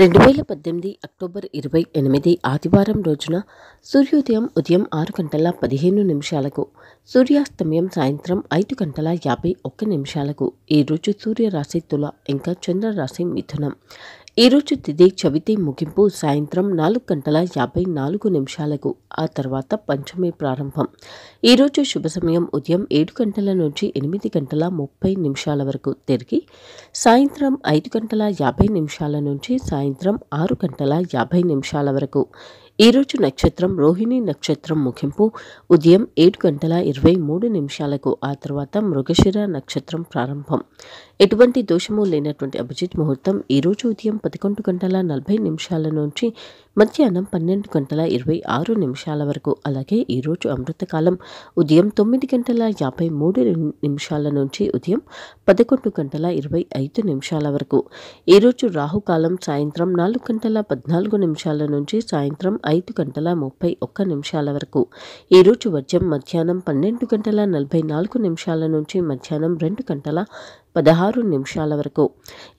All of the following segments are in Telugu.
రెండు వేల పద్దెనిమిది అక్టోబర్ ఇరవై ఎనిమిది ఆదివారం రోజున సూర్యోదయం ఉదయం ఆరు గంటల పదిహేను నిమిషాలకు సూర్యాస్తమయం సాయంత్రం ఐదు గంటల యాభై ఒక్క నిమిషాలకు ఈరోజు సూర్యరాశి తుల ఇంకా చంద్రరాశి మిథునం ఈరోజు తిదే చవితి ముగింపు సాయంత్రం నాలుగు గంటల యాభై నాలుగు నిమిషాలకు ఆ తర్వాత పంచమి ప్రారంభం ఈరోజు శుభ సమయం ఉదయం ఏడు గంటల నుంచి ఎనిమిది గంటల ముప్పై నిమిషాల వరకు తిరిగి సాయంత్రం ఐదు గంటల యాభై నిమిషాల నుంచి సాయంత్రం ఆరు గంటల యాభై నిమిషాల వరకు ఈరోజు నక్షత్రం రోహిణి నక్షత్రం ముఖింపు ఉదయం ఏడు గంటల ఇరవై మూడు నిమిషాలకు ఆ తర్వాత మృగశిర నక్షత్రం ప్రారంభం ఎటువంటి దోషము లేనటువంటి అభిజిత్ ముహూర్తం ఈరోజు ఉదయం పదకొండు గంటల నలభై నిమిషాల నుంచి మధ్యాహ్నం పన్నెండు గంటల ఇరవై ఆరు నిమిషాల వరకు అలాగే ఈరోజు అమృతకాలం ఉదయం తొమ్మిది గంటల యాభై మూడు నిమిషాల నుంచి ఉదయం పదకొండు గంటల ఇరవై ఐదు నిమిషాల వరకు ఈరోజు రాహుకాలం సాయంత్రం నాలుగు గంటల పద్నాలుగు నిమిషాల నుంచి సాయంత్రం ఐదు గంటల ముప్పై ఒక్క నిమిషాల వరకు ఈరోజు వర్జం మధ్యాహ్నం పన్నెండు గంటల నలభై నాలుగు నిమిషాల నుంచి మధ్యాహ్నం రెండు గంటల పదహారు నిమిషాల వరకు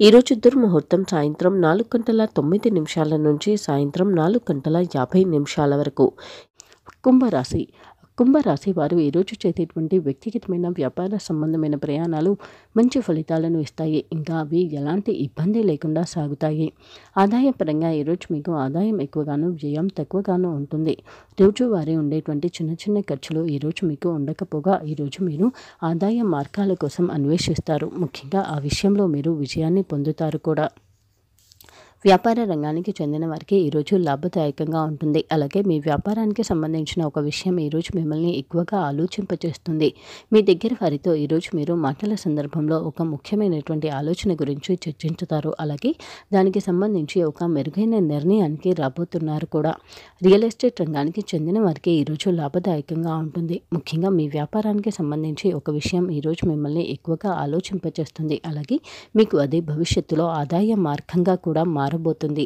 ఈరోజు దుర్ముహూర్తం సాయంత్రం నాలుగు గంటల తొమ్మిది నిమిషాల నుంచి సాయంత్రం నాలుగు గంటల యాభై నిమిషాల వరకు కుంభరాశి కుంభరాశి వారు ఈరోజు చేసేటువంటి వ్యక్తిగతమైన వ్యాపార సంబంధమైన ప్రయాణాలు మంచి ఫలితాలను ఇస్తాయి ఇంకా అవి ఎలాంటి ఇబ్బంది లేకుండా సాగుతాయి ఆదాయపరంగా ఈరోజు మీకు ఆదాయం ఎక్కువగాను వ్యయం తక్కువగాను ఉంటుంది రోజువారీ ఉండేటువంటి చిన్న చిన్న ఖర్చులు ఈరోజు మీకు ఉండకపోగా ఈరోజు మీరు ఆదాయ మార్గాల కోసం అన్వేషిస్తారు ముఖ్యంగా ఆ విషయంలో మీరు విజయాన్ని పొందుతారు కూడా వ్యాపార రంగానికి చెందిన వారికి ఈరోజు లాభదాయకంగా ఉంటుంది అలాగే మీ వ్యాపారానికి సంబంధించిన ఒక విషయం ఈరోజు మిమ్మల్ని ఎక్కువగా ఆలోచింపచేస్తుంది మీ దగ్గర వారితో ఈరోజు మీరు మాటల సందర్భంలో ఒక ముఖ్యమైనటువంటి ఆలోచన గురించి చర్చించుతారు అలాగే దానికి సంబంధించి ఒక మెరుగైన నిర్ణయానికి రాబోతున్నారు కూడా రియల్ ఎస్టేట్ రంగానికి చెందిన వారికి ఈరోజు లాభదాయకంగా ఉంటుంది ముఖ్యంగా మీ వ్యాపారానికి సంబంధించి ఒక విషయం ఈరోజు మిమ్మల్ని ఎక్కువగా ఆలోచింపచేస్తుంది అలాగే మీకు అది భవిష్యత్తులో ఆదాయ మార్గంగా కూడా మారు మారబోతుంది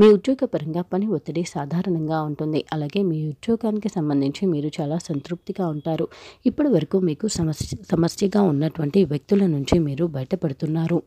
మీ ఉద్యోగపరంగా పని ఒత్తిడి సాధారణంగా ఉంటుంది అలాగే మీ ఉద్యోగానికి సంబంధించి మీరు చాలా సంతృప్తిగా ఉంటారు ఇప్పటి వరకు మీకు సమస్య సమస్యగా ఉన్నటువంటి వ్యక్తుల నుంచి మీరు బయటపడుతున్నారు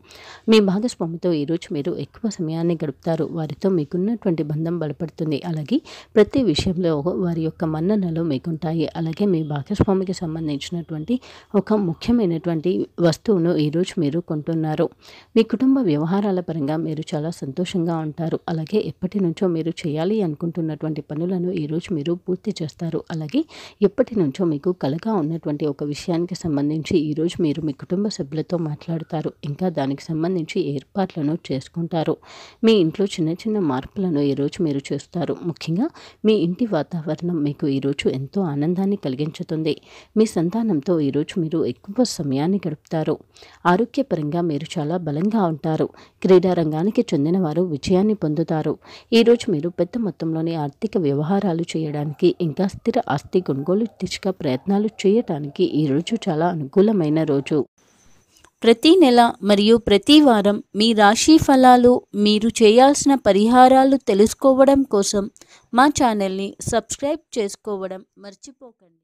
మీ భాగస్వామితో ఈరోజు మీరు ఎక్కువ సమయాన్ని గడుపుతారు వారితో మీకున్నటువంటి బంధం బలపడుతుంది అలాగే ప్రతి విషయంలో వారి యొక్క మన్ననలు మీకుంటాయి అలాగే మీ భాగస్వామికి సంబంధించినటువంటి ఒక ముఖ్యమైనటువంటి వస్తువును ఈరోజు మీరు కొంటున్నారు మీ కుటుంబ వ్యవహారాల పరంగా మీరు చాలా సంతోషంగా సంతోషంగా ఉంటారు అలాగే ఎప్పటి నుంచో మీరు చేయాలి అనుకుంటున్నటువంటి పనులను ఈరోజు మీరు పూర్తి చేస్తారు అలాగే ఎప్పటి నుంచో మీకు కలగా ఉన్నటువంటి ఒక విషయానికి సంబంధించి ఈరోజు మీరు మీ కుటుంబ సభ్యులతో మాట్లాడతారు ఇంకా దానికి సంబంధించి ఏర్పాట్లను చేసుకుంటారు మీ ఇంట్లో చిన్న చిన్న మార్పులను ఈరోజు మీరు చేస్తారు ముఖ్యంగా మీ ఇంటి వాతావరణం మీకు ఈరోజు ఎంతో ఆనందాన్ని కలిగించుతుంది మీ సంతానంతో ఈరోజు మీరు ఎక్కువ సమయాన్ని గడుపుతారు ఆరోగ్యపరంగా మీరు చాలా బలంగా ఉంటారు క్రీడారంగానికి చెందిన వారు విజయాన్ని పొందుతారు ఈరోజు మీరు పెద్ద మొత్తంలోని ఆర్థిక వ్యవహారాలు చేయడానికి ఇంకా స్థిర ఆస్తి కొనుగోలు దిశగా ప్రయత్నాలు చేయటానికి ఈరోజు చాలా అనుకూలమైన రోజు ప్రతి నెల మరియు ప్రతి వారం మీ రాశి ఫలాలు మీరు చేయాల్సిన పరిహారాలు తెలుసుకోవడం కోసం మా ఛానల్ని సబ్స్క్రైబ్ చేసుకోవడం మర్చిపోకండి